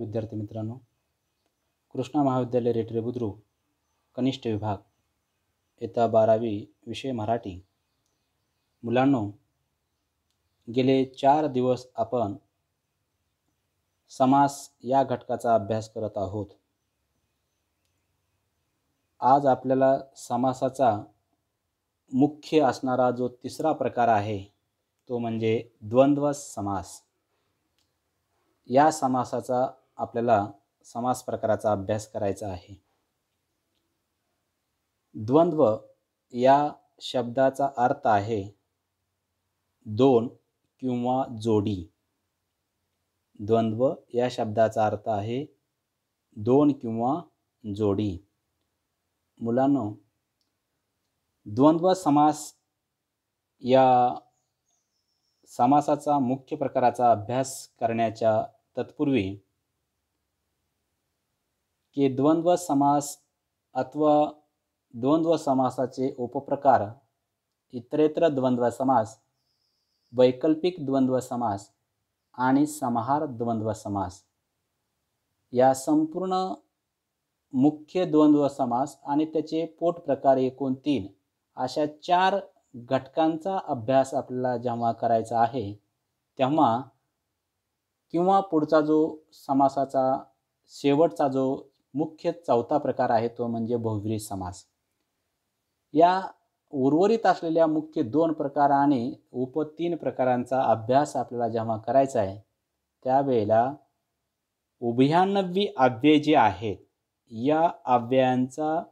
विद्यार्थी मित्रांनो कृष्णा महाविद्यालय रेटरे बुद्रुक कनिष्ठ विभाग येता बारावी विषय मराठी मुलांनो गेले चार दिवस आपण समास या घटकाचा अभ्यास करत आहोत आज आपल्याला समासाचा मुख्य असणारा जो तिसरा प्रकार आहे तो म्हणजे द्वंद्व समास या समासाचा आपल्याला समास प्रकाराचा अभ्यास करायचा आहे द्वंद्व या शब्दाचा अर्थ आहे दोन किंवा जोडी द्वंद्व या शब्दाचा अर्थ आहे दोन किंवा जोडी मुलांनो द्वंद्व समास या समासाचा मुख्य प्रकाराचा अभ्यास करण्याच्या तत्पूर्वी की द्वंद्व समास अथवा द्वंद्व समासाचे उपप्रकार इतरेत्र द्वंद्व समास वैकल्पिक द्वंद्व समास आणि समाहार द्वंद्व समास या संपूर्ण मुख्य द्वंद्व समास आणि त्याचे पोट प्रकार एकूण तीन अशा चार घटकांचा अभ्यास आपल्याला जेव्हा करायचा आहे तेव्हा किंवा पुढचा जो समासाचा शेवटचा जो मुख्य चौथा प्रकार आहे तो म्हणजे बहुव्रीही समास या उर्वरित असलेल्या मुख्य दोन प्रकार आणि उप तीन प्रकारांचा अभ्यास आपल्याला जेव्हा करायचा आहे त्यावेळेला उभयानव्वी अव्यय जे आहेत या अव्ययांचा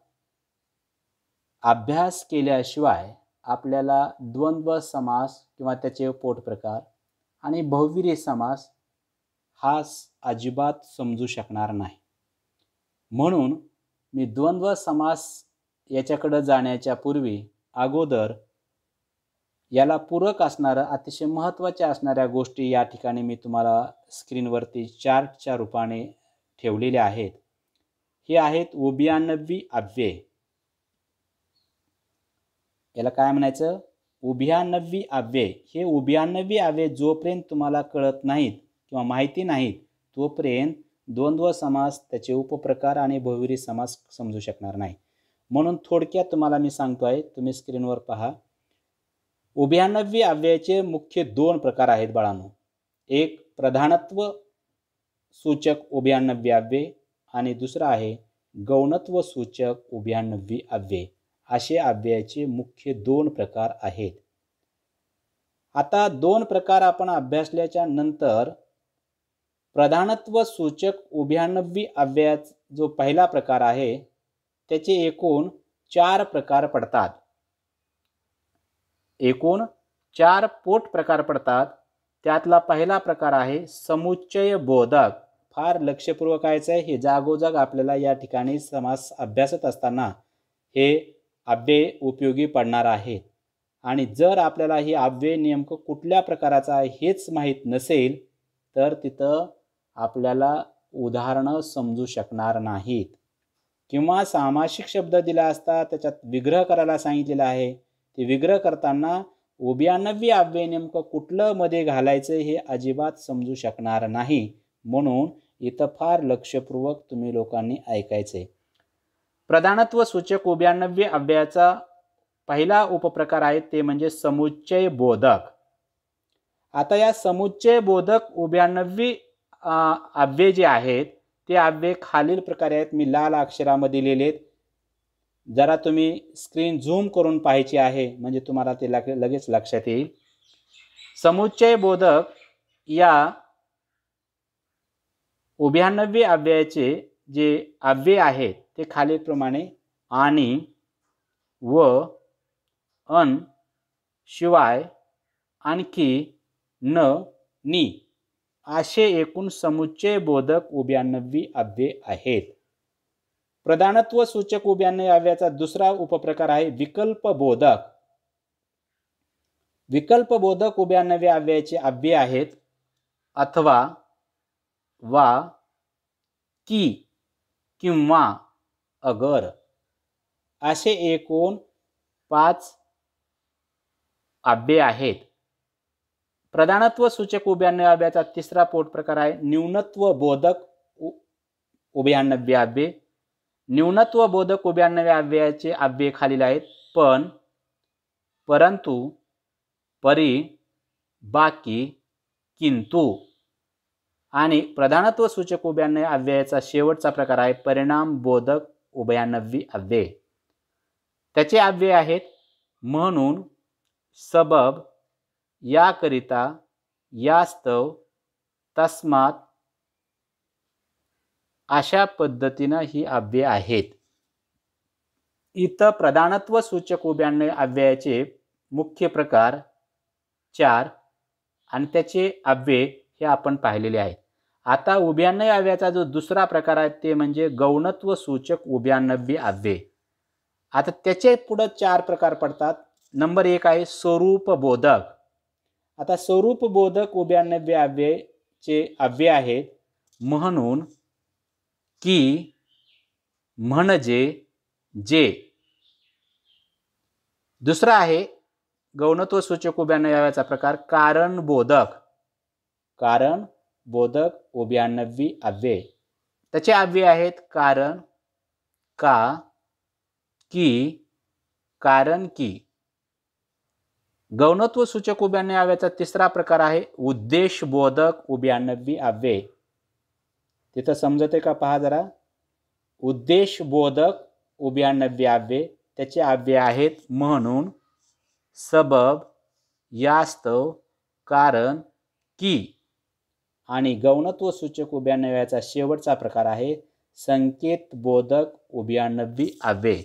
अभ्यास केल्याशिवाय आपल्याला द्वंद्व समास किंवा त्याचे पोट प्रकार आणि बहुविरी समास हा अजिबात समजू शकणार नाही म्हणून मी द्वंद्व समास याच्याकडं जाण्याच्या पूर्वी अगोदर याला पूरक असणारं अतिशय महत्त्वाच्या असणाऱ्या गोष्टी या ठिकाणी मी तुम्हाला स्क्रीनवरती चार्टच्या रूपाने ठेवलेल्या आहेत हे आहेत उभ्यानव्वी अव्यय याला काय म्हणायचं उभ्यानव्वी अव्यय हे उभ्यानव्वी अव्यय जोपर्यंत तुम्हाला कळत नाहीत किंवा माहिती नाहीत तोपर्यंत द्वंद्व समास त्याचे उपप्रकार आणि बहुविरी समास समजू शकणार नाही म्हणून थोडक्यात तुम्हाला मी सांगतो आहे तुम्ही स्क्रीनवर पहा उभ्यानव्य अव्ययाचे मुख्य दोन प्रकार आहेत बाळांनो एक प्रधानत्व सूचक उभ्यानव्य अव्यय आणि दुसरा आहे गौणत्व सूचक उभ्याण्णववी अव्यय असे अव्ययाचे मुख्य दोन प्रकार आहेत आता दोन प्रकार आपण अभ्यासल्याच्या नंतर प्रधानत्व सूचक उभ्यानवी अव्ययात जो पहिला प्रकार आहे त्याचे एकूण चार प्रकार पडतात एकूण चार पोट प्रकार पडतात त्यातला पहिला प्रकार आहे समुच्चय बोधक फार लक्षपूर्वक आहे हे जागोजाग आपल्याला या ठिकाणी समास अभ्यासत असताना हे अव्यय उपयोगी पडणार आहे आणि जर आपल्याला हे अव्यय नेमकं कुठल्या प्रकाराचा आहे हेच माहीत नसेल तर तिथं आपल्याला उदाहरणं समजू शकणार नाहीत किंवा सामासिक शब्द दिला असता त्याच्यात विग्रह करायला सांगितलेला आहे ते विग्रह करताना उभ्यानव्य आव्य नेमकं कुठलं मध्ये घालायचं हे अजिबात समजू शकणार नाही म्हणून इथं फार लक्षपूर्वक तुम्ही लोकांनी ऐकायचे प्रधानत्व सूचक उभ्यानव्य अव्ययाचा पहिला उपप्रकार आहे ते म्हणजे समुच्चय बोधक आता या समुच्चय बोधक उभ्यानव्वी अव्यय जे आहेत ते अव्यय खालील प्रकारे आहेत मी लाल अक्षरामध्ये लिहिलेत जरा तुम्ही स्क्रीन झूम करून पाहायची आहे म्हणजे तुम्हाला ते लग लगेच लक्षात येईल समुच्चय बोधक या उभ्याण्णव्य अव्ययाचे जे अव्यय आहेत ते खालीलप्रमाणे आणि व अन शिवाय आणखी न नी असे एकूण समुच्चय बोधक उभ्याण्णवी अव्यय आहेत प्रधानत्व सूचक उभ्याण्णव अव्याचा दुसरा उपप्रकार आहे विकल्प बोधक विकल्प बोधक उभ्याण्णवी आहेत अथवा वा की किंवा अगर असे एकूण पाच अव्यय आहेत प्रधानत्व सूचक उभ्याण्णव्याचा तिसरा पोट प्रकार आहे न्यूनत्व बोधक उभ्याण्णव्य अव्यय न्यूनत्व बोधक अव्ययाचे अव्यय खालील आहेत पण परंतु परी बाकी किंतु आणि प्रधानत्व सूचक उभ्याण्णव अव्ययाचा शेवटचा प्रकार आहे परिणाम बोधक उभयानव्वी अव्यय त्याचे अव्यय आहेत म्हणून सबब याकरिता यास्तव तस्मात अशा पद्धतीनं ही अव्यय आहेत इथं प्रधानत्व सूचक उभ्याण्णव अव्ययाचे मुख्य प्रकार चार आणि त्याचे अव्यय हे आपण पाहिलेले आहेत आता उभ्याण्णव अव्याचा जो दुसरा प्रकार आहे ते म्हणजे गौणत्व सूचक उभ्यानव्य अव्यय आता त्याचे पुढं चार प्रकार पडतात नंबर एक आहे स्वरूप बोधक आता स्वरूपबोधक उभ्यानव्य अव्ययचे अव्यय आहेत म्हणून की म्हणजे जे दुसरा आहे गौणत्व सूचक उभ्यानव्याचा प्रकार कारण बोधक कारण बोधक उभ्यानव्वी अव्यय त्याचे अव्यय आहेत कारण का की कारण की गौणत्व सूचक उभ्याण्णवी तिसरा प्रकार आहे उद्देशबोधक उभ्याण्णवी अव्यय तिथं समजत आहे का पहा जरा उद्देशबोधक उभ्याण्णवी अव्यय त्याचे अव्यय आहेत म्हणून सबब यास्तव कारण की आणि गौणत्व सूचक उभ्याण्णव्याचा शेवटचा प्रकार आहे संकेत बोधक उभ्याण्णवी अव्यय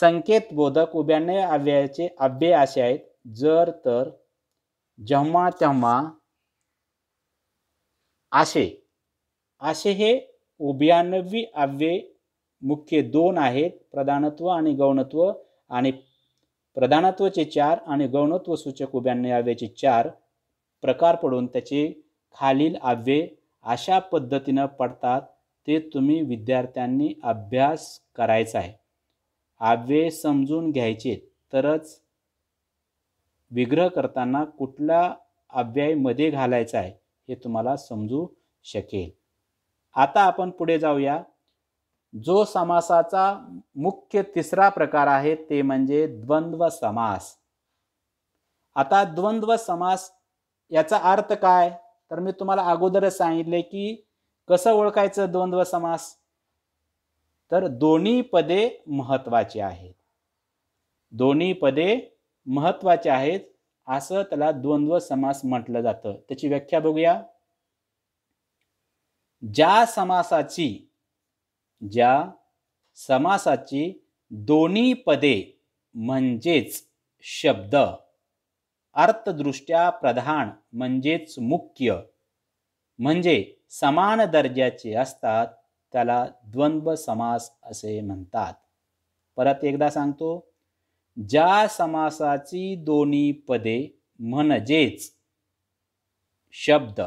संकेत बोधक उभ्याण्णव अव्ययाचे अव्यय असे आहेत जर तर जेव्हा तेव्हा आशे आशे हे उभ्यानवी आव्ये मुख्य दोन आहेत प्रधानत्व आणि गौणत्व आणि प्रधानत्वाचे चार आणि गौणत्व सूचक अव्याचे चार प्रकार पडून त्याचे खालील आव्ये अशा पद्धतीनं पडतात ते तुम्ही विद्यार्थ्यांनी अभ्यास करायचा आहे अव्यय समजून घ्यायचे तरच विग्रह करताना कुठला अव्यय मध्ये घालायचा आहे हे तुम्हाला समजू शकेल आता आपण पुढे जाऊया जो समासाचा मुख्य तिसरा प्रकार आहे ते म्हणजे द्वंद्व समास आता द्वंद्व समास याचा अर्थ काय तर मी तुम्हाला अगोदरच सांगितले की कसं ओळखायचं द्वंद्व समास तर दोन्ही पदे महत्वाची आहेत दोन्ही पदे महत्वाचे आहेत असं त्याला द्वंद्व समास म्हटलं जातं त्याची व्याख्या बघूया ज्या समासाची ज्या समासाची दोन्ही पदे म्हणजेच शब्द अर्थदृष्ट्या प्रधान म्हणजेच मुख्य म्हणजे समान दर्जाचे असतात त्याला द्वंद्व समास असे म्हणतात परत एकदा सांगतो ज्या समासाची दोन्ही पदे म्हणजेच शब्द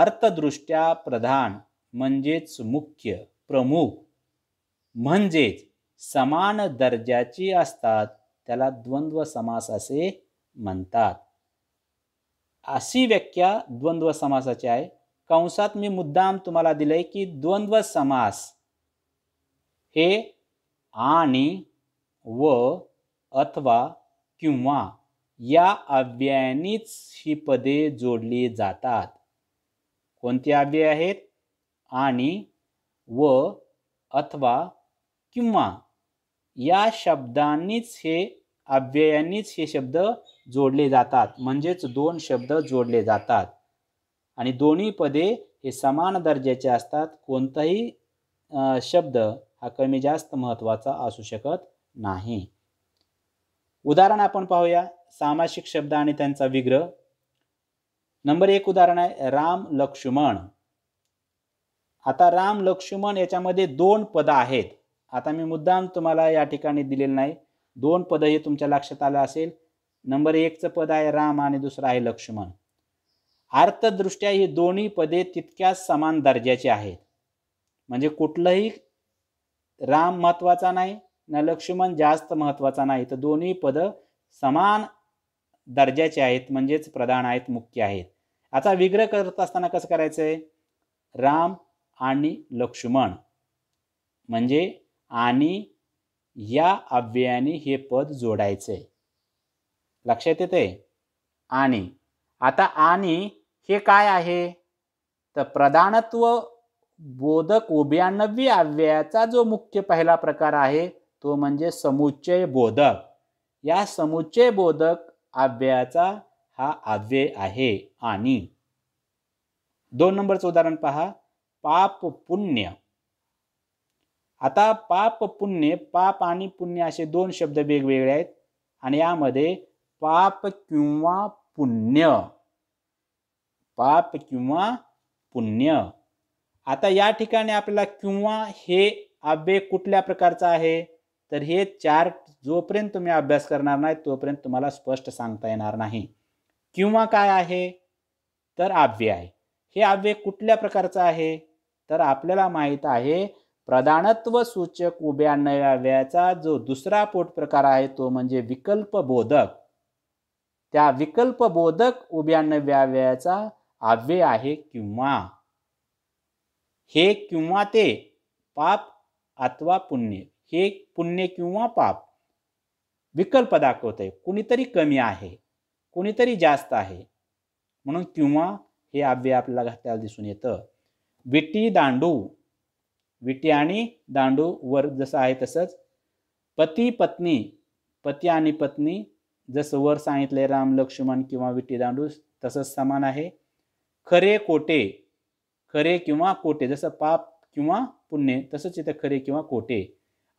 अर्थदृष्ट्या प्रधान म्हणजेच मुख्य प्रमुख म्हणजेच समान दर्जाची असतात त्याला द्वंद्व समास असे म्हणतात अशी व्याख्या द्वंद्व समासाची आहे कंसात मी मुद्दाम तुम्हाला दिले की द्वंद्व समास हे आणि व अथवा किंवा या अव्ययानीच ही पदे जोडली जातात कोणती अव्यय आहेत आणि व अथवा किंवा या शब्दांनीच हे अव्ययानीच हे शब्द जोडले जातात म्हणजेच दोन शब्द जोडले जातात आणि दोन्ही पदे हे समान दर्जाचे असतात कोणताही शब्द हा कमी जास्त महत्त्वाचा असू शकत नाही उदाहरण आपण पाहूया सामासिक शब्द आणि त्यांचा विग्रह नंबर एक उदाहरण आहे राम लक्ष्मण आता राम लक्ष्मण याच्यामध्ये दोन पद आहेत आता मी मुद्दाम तुम्हाला या ठिकाणी दिलेलं नाही दोन पद हे तुमच्या लक्षात आलं असेल नंबर एकचं पद आहे राम आणि दुसरं आहे लक्ष्मण अर्थदृष्ट्या ही दोन्ही पदे तितक्याच समान दर्जाची आहेत म्हणजे कुठलंही राम महत्वाचा नाही न लक्ष्मण जास्त महत्त्वाचा नाही तर दोन्ही पदं समान दर्जाचे आहेत म्हणजेच प्रधान आहेत मुख्य आहेत आता विग्रह करत असताना कसं करायचंय राम आणि लक्ष्मण म्हणजे आणि या अव्ययाने हे पद जोडायचंय लक्षात येते आणि आता आणि हे काय आहे तर प्रधानत्व बोधक उभ्यानवी अव्ययाचा जो मुख्य पहिला प्रकार आहे तो म्हणजे समुच्चय बोधक या समुच्चय बोधक अव्ययाचा हा अव्यय आहे आणि दोन नंबरचं उदाहरण पहा पाप पुण्य आता पाप पुण्य पाप आणि पुण्य असे दोन शब्द वेगवेगळे आहेत आणि यामध्ये पाप किंवा पुण्य पाप किंवा पुण्य आता या ठिकाणी आपल्याला किंवा हे अव्यय कुठल्या प्रकारचा आहे तर हे चार्ट जोपर्यंत तुम्ही अभ्यास करणार नाही तोपर्यंत तुम्हाला स्पष्ट सांगता येणार नाही किंवा काय आहे तर आव्य आहे हे आव्य कुठल्या प्रकारचं आहे तर आपल्याला माहीत आहे प्रधानत्व सूचक उभ्या नव्याचा जो दुसरा पोट प्रकार आहे तो म्हणजे विकल्प बोधक त्या विकल्प बोधक उभ्या नव्याचा आव्य आहे किंवा हे किंवा ते पाप अथवा पुण्य हे पुण्य किंवा पाप विकल्प दाखवत आहे कुणीतरी कमी आहे कुणीतरी जास्त आहे म्हणून किंवा हे अव्यय आपल्याला घातल्याला दिसून येतं विटी दांडू विटी आणि दांडू वर जसं आहे तसंच पती पत्नी पती आणि पत्नी जसं वर सांगितले राम लक्ष्मण किंवा विटी दांडू तसंच समान आहे खरे कोटे खरे किंवा कोटे जसं पाप किंवा पुण्य तसंच इथं खरे किंवा कोटे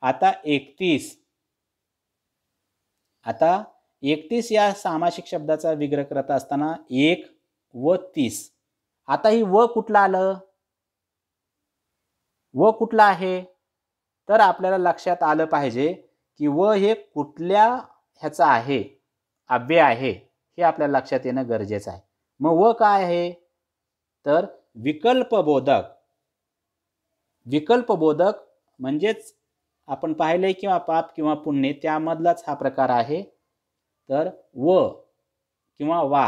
आता एकतीस आता एकतीस या सामासिक शब्दाचा विग्रह करत असताना एक व तीस आता ही व कुठलं आलं व कुठलं आहे तर आपल्याला लक्षात आलं पाहिजे की व हे कुठल्या ह्याचा आहे अव्यय आहे हे आपल्याला लक्षात येणं गरजेचं आहे मग व काय आहे तर विकल्पबोधक विकल्पबोधक म्हणजेच आपण पाहिले किंवा पाप किंवा पुण्य त्यामधलाच हा प्रकार आहे तर व किंवा वा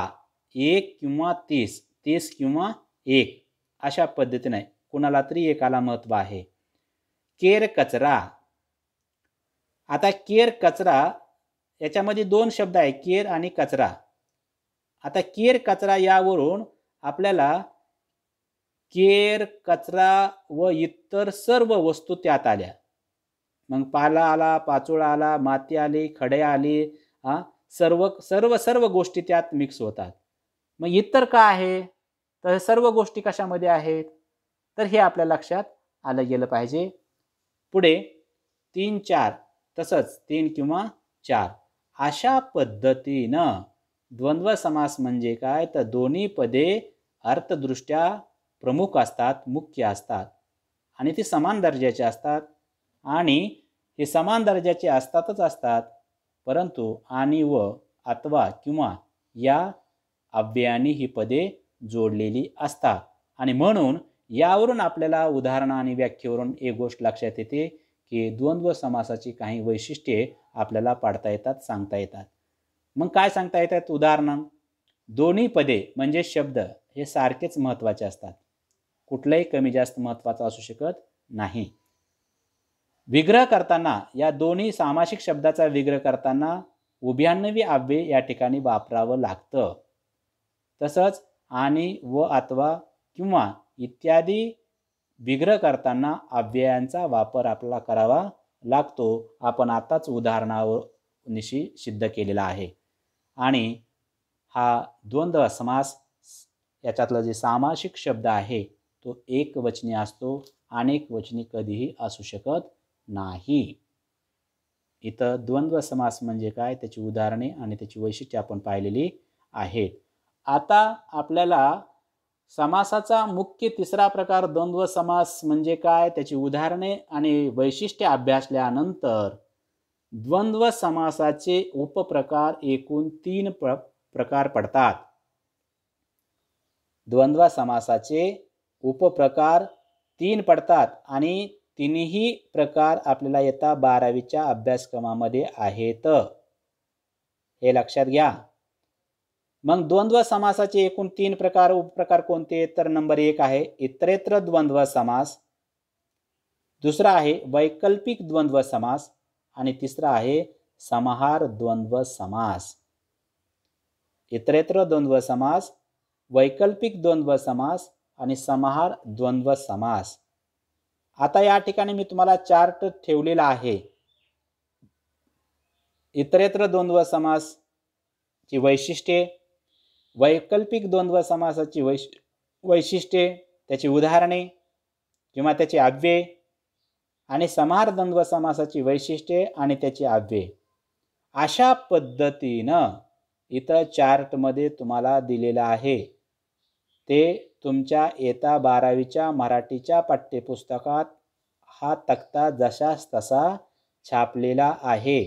एक किंवा तीस तीस किंवा एक अशा पद्धतीने कुणाला तरी एकाला महत्त्व आहे केर कचरा आता केर कचरा याच्यामध्ये दोन शब्द आहे केर आणि कचरा आता केर कचरा यावरून आपल्याला केर कचरा व इतर सर्व वस्तू त्यात आल्या मग पाला आला पाचोळा आला माती आली खडे आली हा सर्व सर्व सर्व गोष्टी त्यात मिक्स होतात मग इतर का आहे तर सर्व गोष्टी कशामध्ये आहेत तर हे आपल्या लक्षात आलं गेलं पाहिजे पुढे तीन चार तसंच तीन किंवा चार अशा पद्धतीनं द्वंद्व समास म्हणजे काय तर दोन्ही पदे अर्थदृष्ट्या प्रमुख असतात मुख्य असतात आणि ती समान दर्जाचे असतात आणि हे समान दर्जाचे असतातच असतात परंतु आणि व अथवा किंवा या अव्ययाने ही पदे जोडलेली असतात आणि म्हणून यावरून आपल्याला उदाहरणं आणि व्याख्येवरून एक गोष्ट लक्षात येते की द्वंद्व समासाची काही वैशिष्ट्ये आपल्याला पाडता येतात सांगता येतात मग काय सांगता येतात उदाहरणं दोन्ही पदे म्हणजे शब्द हे सारखेच महत्त्वाचे असतात कुठलंही कमी जास्त महत्त्वाचं असू शकत नाही विग्रह करताना या दोन्ही सामासिक शब्दाचा विग्रह करताना उभ्याण्णवी अव्यय या ठिकाणी वापरावं लागतं तसंच आणि व अथवा किंवा इत्यादी विग्रह करताना अव्ययांचा वापर आपला करावा लागतो आपण आताच उदाहरणावरनिशी सिद्ध केलेला आहे आणि हा द्वंद्व समास याच्यातला जे सामासिक शब्द आहे तो एकवचनी असतो अनेक वचनी कधीही असू शकत नाही इथं द्वंद्व समास म्हणजे काय त्याची उदाहरणे आणि त्याची वैशिष्ट्ये आपण पाहिलेली आहेत आता आपल्याला समासाचा मुख्य तिसरा प्रकार द्वंद्व समास म्हणजे काय त्याची उदाहरणे आणि वैशिष्ट्ये अभ्यासल्यानंतर द्वंद्व समासाचे उपप्रकार एकूण तीन प्र प्रकार पडतात द्वंद्व समासाचे उपप्रकार तीन पडतात आणि तिन्ही प्रकार आपल्याला येता बारावीच्या अभ्यासक्रमामध्ये आहेत हे लक्षात घ्या मग द्वंद्व समासाचे एकूण तीन प्रकार उपप्रकार कोणते तर नंबर एक आहे इतरेत्र द्वंद्व समास दुसरा आहे वैकल्पिक द्वंद्व समास आणि तिसरा आहे समाहार द्वंद्व समास इतरेत्र द्वंद्व समास वैकल्पिक द्वंद्व समास आणि समाहार द्वंद्व समास आता या ठिकाणी मी तुम्हाला चार्ट ठेवलेला आहे इतरेत्र द्वंद्व ची वैशिष्ट्ये वैकल्पिक द्वंद्व समासाची वैश वैशिष्ट्ये त्याची उदाहरणे किंवा त्याचे अव्यय आणि समार द्वंद्व समासाची वैशिष्ट्ये आणि त्याची अव्यय अशा पद्धतीनं इथं चार्टमध्ये तुम्हाला दिलेलं आहे ते तुमच्या येता बारावीच्या मराठीच्या पाठ्यपुस्तकात हा तक्ता जशास तसा छापलेला आहे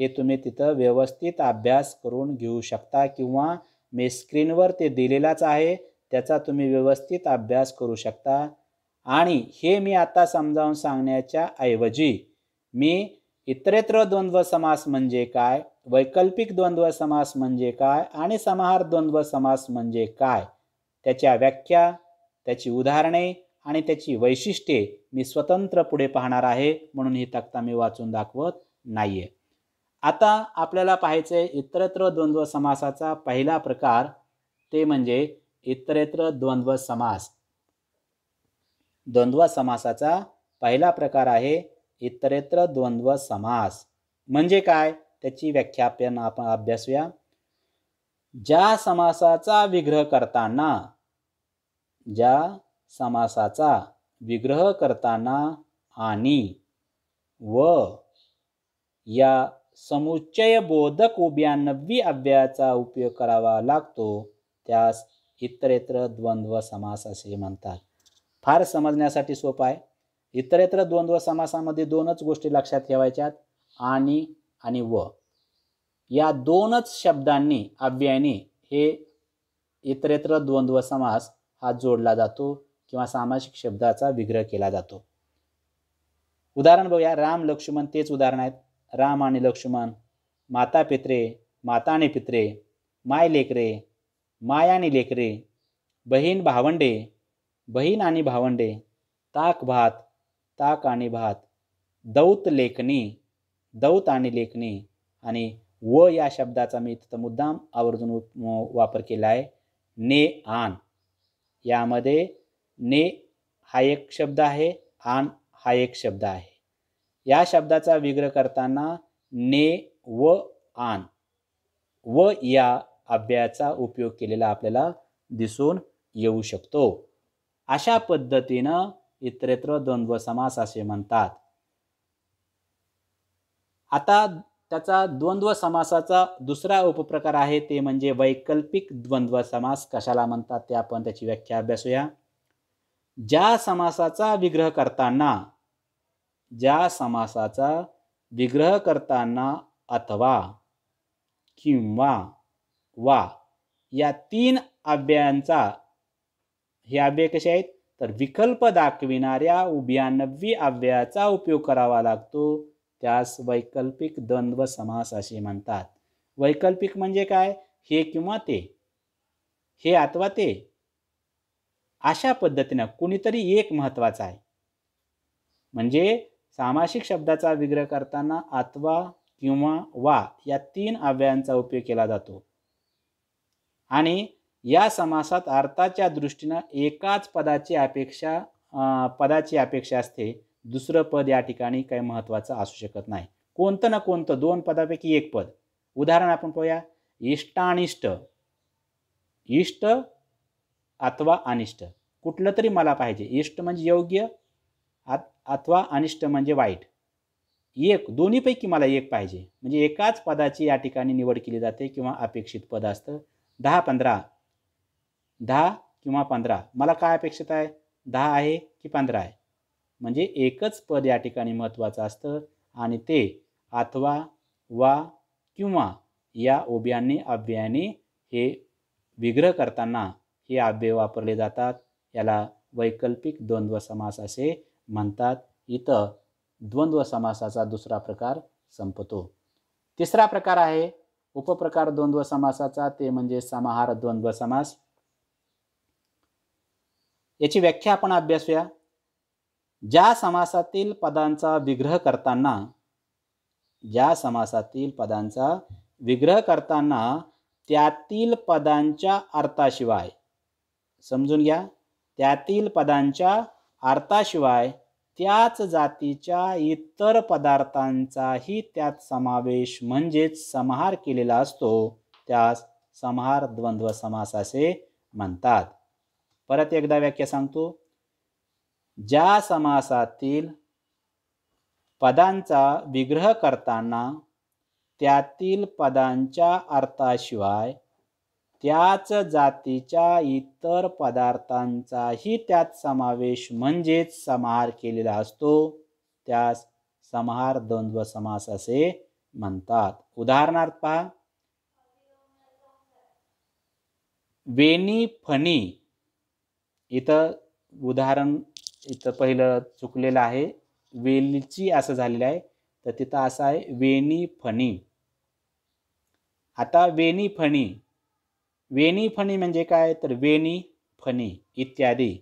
हे तुम्ही तिथं व्यवस्थित अभ्यास करून घेऊ शकता किंवा मी स्क्रीनवर ते दिलेलाच आहे त्याचा तुम्ही व्यवस्थित अभ्यास करू शकता आणि हे मी आता समजावून सांगण्याच्या ऐवजी मी इतरेत्र द्वंद्व समास म्हणजे काय वैकल्पिक द्वंद्व समास म्हणजे काय आणि समाहार द्वंद्व समास म्हणजे काय त्याच्या व्याख्या त्याची उदाहरणे आणि त्याची वैशिष्ट्ये मी स्वतंत्र पुढे पाहणार आहे म्हणून ही तक्ता मी वाचून दाखवत नाही आता आपल्याला पाहायचे इतरत्र द्वंद्व समासाचा पहिला प्रकार ते म्हणजे इतरत्र द्वंद्व समास द्वंद्व समासाचा पहिला प्रकार आहे इतरेत्र द्वंद्व समास म्हणजे काय त्याची व्याख्या आपण अभ्यासूया ज्या समासाचा विग्रह करताना ज्या समासाचा विग्रह करताना आणि व या समुच्चय बोधक उभ्या अव्ययाचा उपयोग करावा लागतो त्यास इतरेत्र द्वंद्व समास असे म्हणतात फार समजण्यासाठी सोपं आहे इतरेत्र द्वंद्व समासामध्ये दोनच गोष्टी लक्षात ठेवायच्यात आणि आणि व या दोनच शब्दांनी अव्ययाने हे इतरेत्र द्वंद्व समास हात जोडला जातो किंवा सामाजिक शब्दाचा विग्रह केला जातो उदाहरण बघूया राम लक्ष्मण तेच उदाहरण आहेत राम आणि लक्ष्मण माता पित्रे माता आणि पित्रे माय लेकरे माय आणि लेकरे बहीण भावंडे बहीण आणि भावंडे ताक भात ताक आणि भात दौत लेखनी दौत आणि लेखनी आणि व या शब्दाचा मी तिथं मुद्दाम आवर्जून वापर केला आहे ने आन यामध्ये ने हा एक शब्द आहे आन हा एक शब्द आहे या शब्दाचा विग्रह करताना ने व आन व या अभ्याचा उपयोग केलेला आपल्याला दिसून येऊ शकतो अशा पद्धतीनं इतरत्र द्वंद्व समास असे म्हणतात आता त्याचा द्वंद्व समासाचा दुसरा उपप्रकार आहे ते म्हणजे वैकल्पिक द्वंद्व समास कशाला म्हणतात ते आपण त्याची व्याख्या अभ्यासूया ज्या समासाचा विग्रह करताना ज्या समासाचा विग्रह करताना अथवा किंवा वा या तीन अव्ययांचा हे अव्यय कसे आहेत तर विकल्प दाखविणाऱ्या उभ्यानवी अव्ययाचा उपयोग करावा लागतो त्यास वैकल्पिक द्वंद्व समास असे म्हणतात वैकल्पिक म्हणजे काय हे किंवा ते हे अथवा ते अशा पद्धतीनं कुणीतरी एक महत्त्वाचा आहे म्हणजे सामासिक शब्दाचा विग्रह करताना अथवा किंवा वा या तीन अव्ययांचा उपयोग केला जातो आणि या समासात अर्थाच्या दृष्टीनं एकाच पदाची अपेक्षा पदाची अपेक्षा असते दुसरं पद या ठिकाणी काही महत्त्वाचं असू शकत नाही कोणतं ना कोणतं दोन पदापैकी एक पद उदाहरण आपण पाहूया इष्टानिष्ट इष्ट अथवा अनिष्ट कुठलं तरी मला पाहिजे इष्ट म्हणजे योग्य अथवा अनिष्ट म्हणजे वाईट एक दोन्हीपैकी मला एक पाहिजे म्हणजे एकाच पदाची या ठिकाणी निवड केली जाते किंवा अपेक्षित पद असतं दहा पंधरा दहा किंवा पंधरा मला काय अपेक्षित आहे दहा आहे की पंधरा आहे म्हणजे एकच पद या ठिकाणी महत्त्वाचं असतं आणि ते अथवा वा किंवा या ओब्यांनी अव्ययाने हे विग्रह करताना हे अव्यय वापरले जातात याला वैकल्पिक द्वंद्व समास असे म्हणतात इथं द्वंद्व समासाचा दुसरा प्रकार संपतो तिसरा प्रकार आहे उपप्रकार द्वंद्व समासाचा ते म्हणजे समाहार द्वंद्व समास याची व्याख्या आपण अभ्यासूया ज्या समासातील पदांचा विग्रह करताना ज्या समासातील पदांचा विग्रह करताना त्यातील पदांच्या अर्थाशिवाय समजून घ्या त्यातील पदांच्या अर्थाशिवाय त्याच जातीच्या इतर पदार्थांचाही त्यात समावेश म्हणजेच समाहार केलेला असतो त्यास समाहार द्वंद्व समास असे म्हणतात परत एकदा व्याख्या सांगतो ज्या समासातील पदांचा विग्रह करताना त्यातील पदांच्या अर्थाशिवाय त्याच जातीच्या इतर पदार्थांचाही त्यात समावेश म्हणजेच समाहार केलेला असतो त्यास समाहार द्वंद्व समास असे म्हणतात उदाहरणार्थ पहा वेणी फणी इथं उदाहरण इथं पहिलं चुकलेलं आहे वेलची असं झालेलं आहे तर तिथं असं आहे वेणी फणी आता वेणी फणी वेणी फणी म्हणजे काय तर वेणी फणी इत्यादी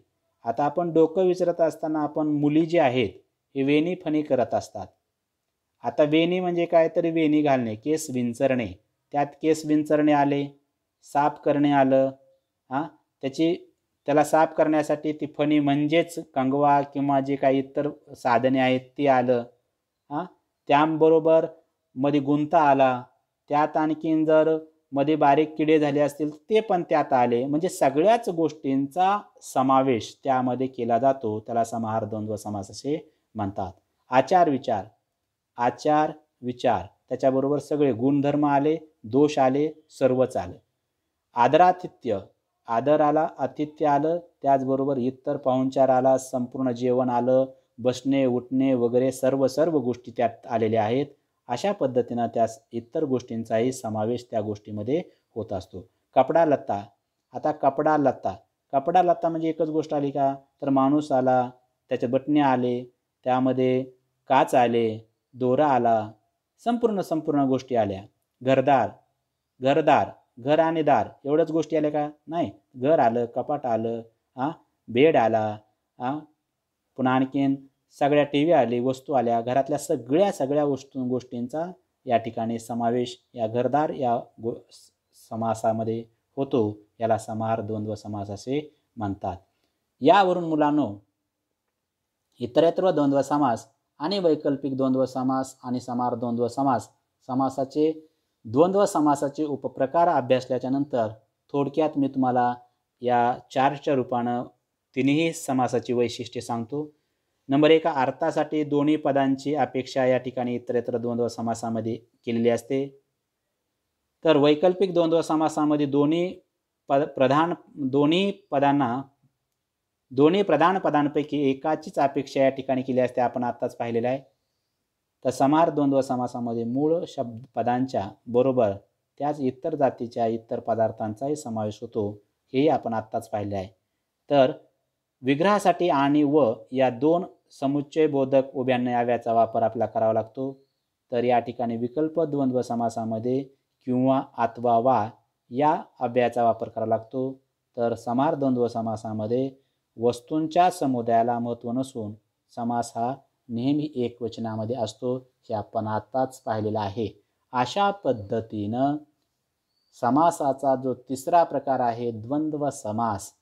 आता आपण डोकं विचारत असताना आपण मुली जी आहेत हे वेणी फणी करत असतात आता वेणी म्हणजे काय तर वेणी घालणे केस विंचरणे त्यात केस विंचरणे आले साफ करणे आलं हां त्याची त्याला साफ करण्यासाठी ती फणी म्हणजेच कंगवा किंवा जे काही इतर साधने आहेत ती आलं हां त्याबरोबर मध्ये गुंता आला त्यात आणखीन जर मध्ये बारीक किडे झाले असतील ते पण त्यात आले म्हणजे सगळ्याच गोष्टींचा समावेश त्यामध्ये केला जातो त्याला समाहार द्वंद्व समास असे म्हणतात आचार विचार आचार विचार त्याच्याबरोबर सगळे गुणधर्म आले दोष आले सर्वच आले आदरातिथ्य आदर आला आतिथ्य आलं त्याचबरोबर इतर पाहुणचार आला संपूर्ण जेवण आलं बसणे उठणे वगैरे सर्व सर्व गोष्टी त्यात आलेल्या आहेत अशा पद्धतीनं त्या इतर गोष्टींचाही समावेश त्या गोष्टीमध्ये होत असतो कपडा लत्ता आता कपडा लत्ता कपडा लत्ता म्हणजे एकच गोष्ट आली का तर माणूस आला त्याचे बटणे आले त्यामध्ये काच आले दोरा आला संपूर्ण संपूर्ण गोष्टी आल्या घरदार घरदार घर आणि दार एवढ्याच गोष्टी आल्या का नाही घर आलं कपाट आलं हां बेड आला हां पुन्हा आणखीन सगळ्या टी व्ही आली वस्तू आल्या घरातल्या सगळ्या सगळ्या वस्तू गोष्टींचा या ठिकाणी समावेश या घरदार या गो समासामध्ये होतो याला समार द्वंद्व समास असे म्हणतात यावरून मुलांनो इतरत्र द्वंद्व समास आणि वैकल्पिक द्वंद्व समास आणि समार द्वंद्व समास समासाचे द्वंद्व समासाचे उपप्रकार अभ्यासल्याच्या नंतर थोडक्यात मी तुम्हाला या चारच्या रूपानं तिन्ही समासाची वैशिष्ट्ये सांगतो नंबर एक अर्थासाठी दोन्ही पदांची अपेक्षा या ठिकाणी इतर द्वंद्व समासामध्ये केलेली असते तर वैकल्पिक द्वंद्व समासामध्ये दोन्ही पद प्रधान दोन्ही पदांना दोन्ही प्रधान पदांपैकी एकाचीच अपेक्षा या ठिकाणी केली असते आपण आत्ताच पाहिलेलं आहे तर समार द्वंद्व समासामध्ये मूळ शब्द पदांच्या बरोबर त्याच इतर जातीच्या इतर पदार्थांचाही समावेश होतो हेही आपण आत्ताच पाहिले आहे तर विग्रहासाठी आणि व या दोन समुच्चयबोधक उभ्यान्याव्याचा वापर आपला करावा लागतो तर या ठिकाणी विकल्प द्वंद्व समासामध्ये किंवा अथवा वा या अभ्याचा वापर करावा लागतो तर समार द्वंद्व समासामध्ये वस्तूंच्या समुदायाला महत्त्व नसून समास हा नेहमी एकवचनामध्ये असतो हे आपण आत्ताच पाहिलेलं आहे अशा पद्धतीनं समासाचा जो तिसरा प्रकार आहे द्वंद्व समास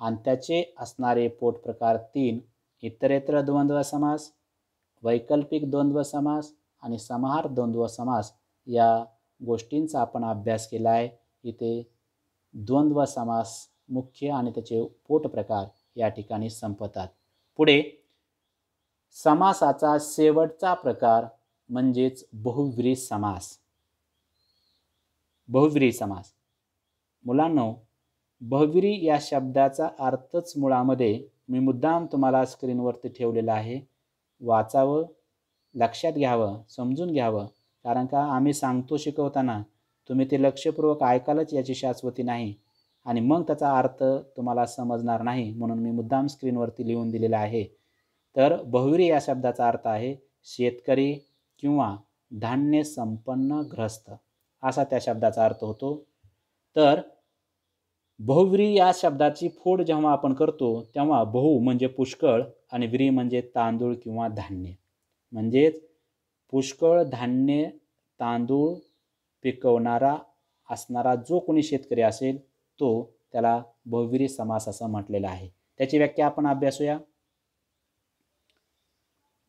आणि त्याचे असणारे पोट प्रकार तीन इतरेत्र द्वंद्व समास वैकल्पिक द्वंद्व समास आणि समाहार द्वंद्व समास या गोष्टींचा आपण अभ्यास केला आहे इथे द्वंद्व समास मुख्य आणि त्याचे पोट प्रकार या ठिकाणी संपतात पुढे समासाचा शेवटचा प्रकार म्हणजेच बहुव्री समास बहुव्री समास मुलांनो बहुव्री या शब्दाचा अर्थच मुळामध्ये मी मुद्दाम तुम्हाला स्क्रीनवरती ठेवलेला आहे वाचावं लक्षात घ्यावं समजून घ्यावं कारण का आम्ही सांगतो शिकवताना तुम्ही ते लक्षपूर्वक ऐकालच याची शाश्वती नाही आणि मग त्याचा अर्थ तुम्हाला समजणार नाही म्हणून मी मुद्दाम स्क्रीनवरती लिहून दिलेला आहे तर बहुरी या शब्दाचा अर्थ आहे शेतकरी किंवा धान्य संपन्न ग्रस्त असा त्या शब्दाचा अर्थ होतो तर बहुव्री या शब्दाची फोड जेव्हा आपण करतो तेव्हा बहु म्हणजे पुष्कळ आणि विरी म्हणजे तांदूळ किंवा धान्य म्हणजेच पुष्कळ धान्य तांदूळ पिकवणारा असणारा जो कोणी शेतकरी असेल तो त्याला बहुविरी समास असं म्हटलेला आहे त्याची व्याख्या आपण अभ्यासूया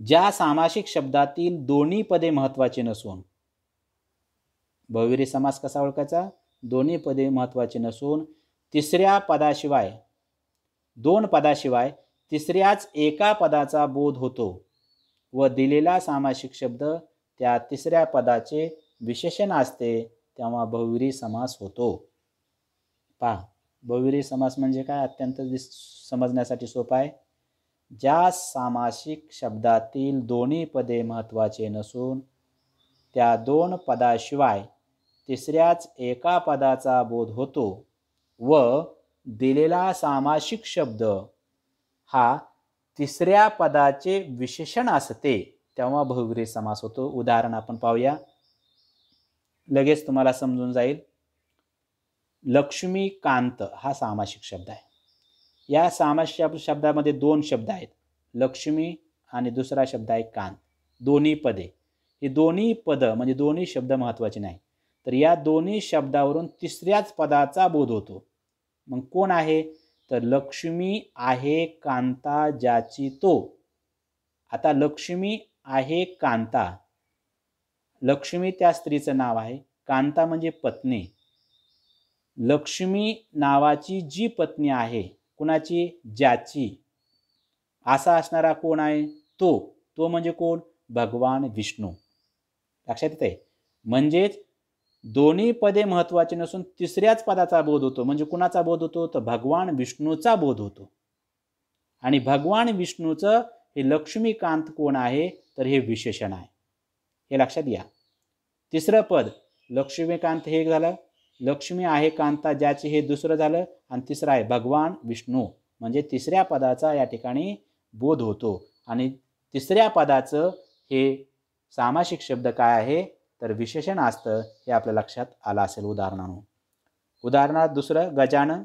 ज्या सामासिक शब्दातील दोन्ही पदे महत्त्वाचे नसून बहुविरी समास कसा ओळखायचा दोन्ही पदे महत्त्वाचे नसून तिसऱ्या पदाशिवाय दोन पदाशिवाय तिसऱ्याच एका पदाचा बोध होतो व दिलेला सामासिक शब्द त्या तिसऱ्या पदाचे विशेषण असते तेव्हा बहुविरी समास होतो पहा बहुविरी समास म्हणजे काय अत्यंत समजण्यासाठी सोपा आहे ज्या सामासिक शब्दातील दोन्ही पदे महत्त्वाचे नसून त्या दोन पदाशिवाय तिसऱ्याच एका पदाचा बोध होतो व दिलेला सामासिक शब्द हा तिसऱ्या पदाचे विशेषण असते तेव्हा बहुग्री समास होतो उदाहरण आपण पाहूया लगेच तुम्हाला समजून जाईल लक्ष्मीकांत हा सामासिक शब्द आहे या सामास शब्दामध्ये दोन शब्द आहेत लक्ष्मी आणि दुसरा शब्द आहे कांत दोन्ही पदे ही दोन्ही पदं म्हणजे दोन्ही शब्द महत्त्वाचे नाही तर या दोन्ही शब्दावरून तिसऱ्याच पदाचा बोध होतो मग कोण आहे तर लक्ष्मी आहे कांता ज्याची तो आता लक्ष्मी आहे कांता लक्ष्मी त्या स्त्रीचं नाव आहे कांता म्हणजे पत्नी लक्ष्मी नावाची जी पत्नी आहे कुणाची ज्याची असा असणारा कोण आहे तो तो म्हणजे कोण भगवान विष्णू लक्षात येते आहे म्हणजेच दोन्ही पदे महत्त्वाचे नसून तिसऱ्याच पदाचा बोध होतो म्हणजे कुणाचा बोध होतो तर भगवान विष्णूचा बोध होतो आणि भगवान विष्णूचं हे लक्ष्मीकांत कोण आहे तर हे विशेषण आहे हे लक्षात घ्या तिसरं पद लक्ष्मीकांत हे एक झालं लक्ष्मी आहे कांता ज्याचे हे दुसरं झालं आणि तिसरं आहे भगवान विष्णू म्हणजे तिसऱ्या पदाचा या ठिकाणी बोध होतो आणि तिसऱ्या पदाचं हे सामासिक शब्द काय आहे तर विशेषण असतं हे आपल्या लक्षात आलं असेल उदाहरणानं उदाहरणार्थ दुसरं गजानन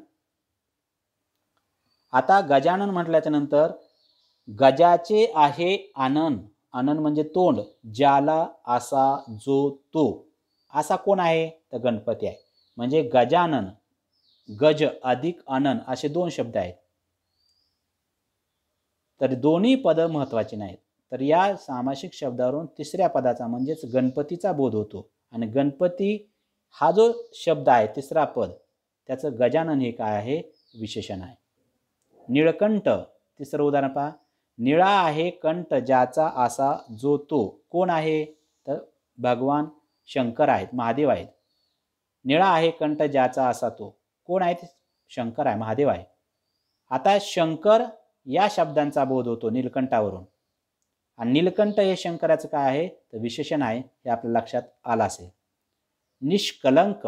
आता गजानन म्हटल्याच्या नंतर गजाचे आहे आनंद आनन म्हणजे तोंड ज्याला असा जो तो असा कोण आहे तर गणपती आहे म्हणजे गजानन गज अधिक आनन असे दोन शब्द आहेत तर दोन्ही पद महत्त्वाचे नाहीत तर या सामासिक शब्दावरून तिसऱ्या पदाचा म्हणजेच गणपतीचा बोध होतो आणि गणपती हा जो शब्द आहे तिसरा पद त्याचं गजानन हे काय आहे विशेषण आहे निळकंठ तिसरं उदाहरण पहा निळा आहे कंठ ज्याचा असा जो तो कोण आहे तर भगवान शंकर आहेत महादेव आहेत निळा आहे कंठ ज्याचा असा तो कोण आहे शंकर आहे महादेव आहे आता शंकर या शब्दांचा बोध होतो नीलकंठावरून आणि नीलकंठ हे शंकराचं काय आहे तर विशेषण आहे हे आपल्या लक्षात आलं असेल निष्कलंक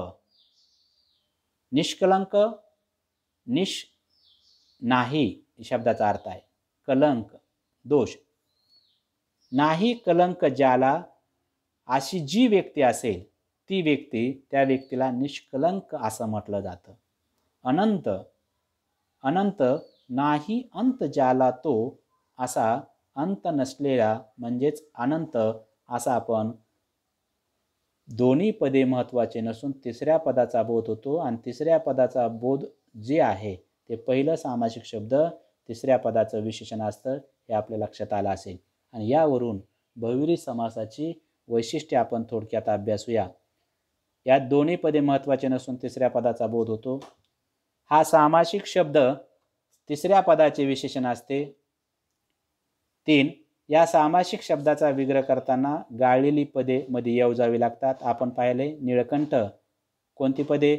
निष्कलंक निष नाही शब्दाचा अर्थ आहे कलंक दोष नाही कलंक ज्याला अशी जी व्यक्ती असेल ती व्यक्ती त्या व्यक्तीला निष्कलंक असं म्हटलं जातं अनंत अनंत नाही अंत ज्याला तो असा अंत नसलेला म्हणजेच अनंत असा आपण दोन्ही पदे महत्त्वाचे नसून तिसऱ्या पदाचा बोध होतो आणि तिसऱ्या पदाचा बोध जे आहे ते पहिलं सामासिक शब्द तिसऱ्या पदाचं विशेषण असतं हे आपल्या लक्षात आलं असेल आणि यावरून भविरी समासाची वैशिष्ट्ये आपण थोडक्यात अभ्यासूया या दोन्ही पदे महत्त्वाचे नसून तिसऱ्या पदाचा बोध होतो हा सामासिक शब्द तिसऱ्या पदाचे विशेषण असते तीन या सामासिक शब्दाचा विग्रह करताना गाळलेली पदे मध्ये येऊ जावी लागतात आपण पाहिले निळकंठ कोणती पदे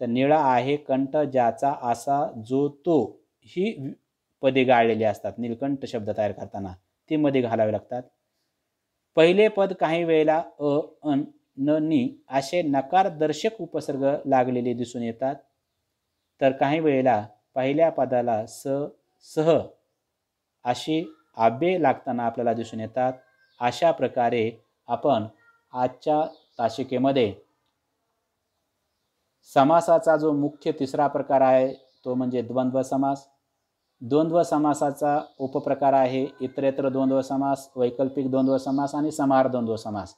तर निळा आहे कंठ ज्याचा असा जो तो ही पदे गाळलेली असतात निळकंठ शब्द तयार करताना ती मध्ये घालावे लागतात पहिले पद काही वेळेला अ अन न नी असे नकारदर्शक उपसर्ग लागलेले दिसून येतात तर काही वेळेला पहिल्या पदाला स सह अशी आबे लागताना आपल्याला दिसून येतात अशा प्रकारे आपण आजच्या ताशिकेमध्ये समासाचा जो मुख्य तिसरा प्रकार आहे तो म्हणजे द्वंद्व समास द्वंद्व समासाचा उपप्रकार आहे इतरेत्र द्वंद्व समास वैकल्पिक द्वंद्व समास आणि समार द्वंद्व समास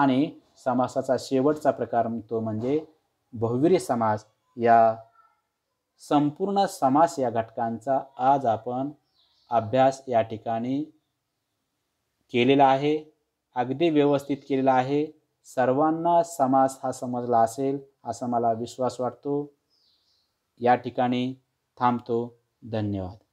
आणि समासाचा शेवटचा प्रकार तो म्हणजे बहुवीरी समास या संपूर्ण समास या घटकांचा आज आपण अभ्यास या ठिकाणी केलेला आहे अगदी व्यवस्थित केलेला आहे सर्वांना समास हा समजला असेल असा मला विश्वास वाटतो या ठिकाणी थांबतो धन्यवाद